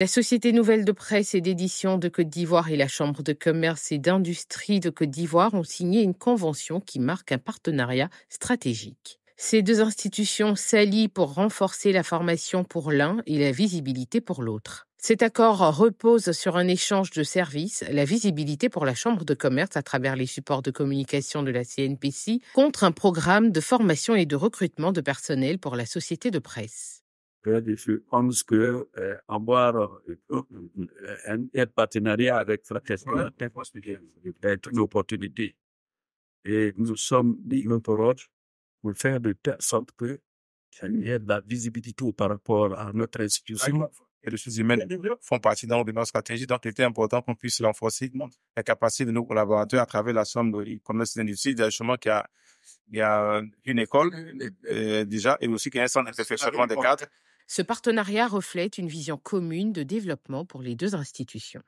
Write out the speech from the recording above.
La Société nouvelle de presse et d'édition de Côte d'Ivoire et la Chambre de commerce et d'industrie de Côte d'Ivoire ont signé une convention qui marque un partenariat stratégique. Ces deux institutions s'allient pour renforcer la formation pour l'un et la visibilité pour l'autre. Cet accord repose sur un échange de services, la visibilité pour la Chambre de commerce à travers les supports de communication de la CNPC, contre un programme de formation et de recrutement de personnel pour la société de presse. Je des pense euh, avoir euh, un, partenariat avec Francesca c'est une opportunité. Et nous sommes libres pour pour faire de telle sorte que y ait de la visibilité par rapport à notre institution. Et les choses humaines font partie de notre stratégie, donc il était important qu'on puisse renforcer la capacité de nos collaborateurs à travers la somme de commerce et d'industrie, justement, qui a il y a une école euh, déjà et aussi qu'il y un centre d'interfectionnement ah, des cadres ce partenariat reflète une vision commune de développement pour les deux institutions.